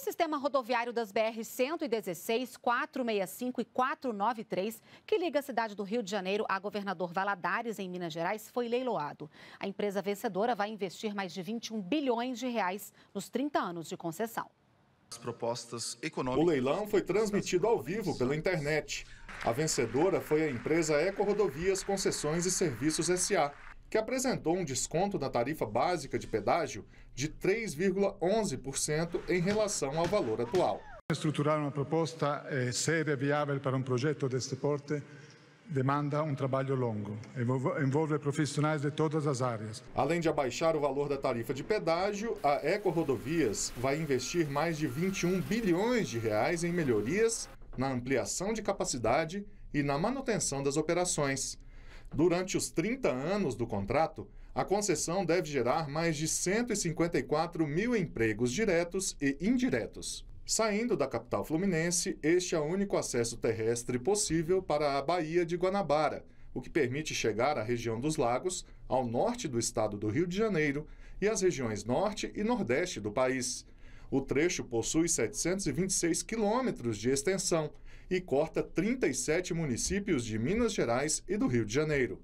O sistema rodoviário das BR 116, 465 e 493, que liga a cidade do Rio de Janeiro a Governador Valadares, em Minas Gerais, foi leiloado. A empresa vencedora vai investir mais de 21 bilhões de reais nos 30 anos de concessão. O leilão foi transmitido ao vivo pela internet. A vencedora foi a empresa Eco Rodovias Concessões e Serviços SA, que apresentou um desconto da tarifa básica de pedágio de 3,11% em relação ao valor atual. Estruturar uma proposta eh, séria e viável para um projeto deste porte demanda um trabalho longo, envolve profissionais de todas as áreas. Além de abaixar o valor da tarifa de pedágio, a Rodovias vai investir mais de 21 bilhões de reais em melhorias, na ampliação de capacidade e na manutenção das operações. Durante os 30 anos do contrato, a concessão deve gerar mais de 154 mil empregos diretos e indiretos. Saindo da capital fluminense, este é o único acesso terrestre possível para a Baía de Guanabara, o que permite chegar à região dos lagos, ao norte do estado do Rio de Janeiro e às regiões norte e nordeste do país. O trecho possui 726 quilômetros de extensão e corta 37 municípios de Minas Gerais e do Rio de Janeiro.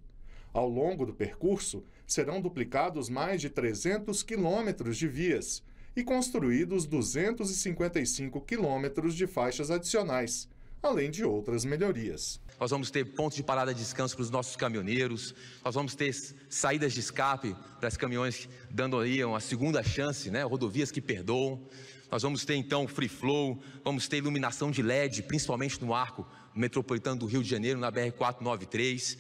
Ao longo do percurso, serão duplicados mais de 300 quilômetros de vias e construídos 255 quilômetros de faixas adicionais, além de outras melhorias. Nós vamos ter pontos de parada de descanso para os nossos caminhoneiros, nós vamos ter saídas de escape para os caminhões dando aí uma segunda chance, né? rodovias que perdoam. Nós vamos ter então free flow, vamos ter iluminação de LED, principalmente no arco metropolitano do Rio de Janeiro, na BR 493.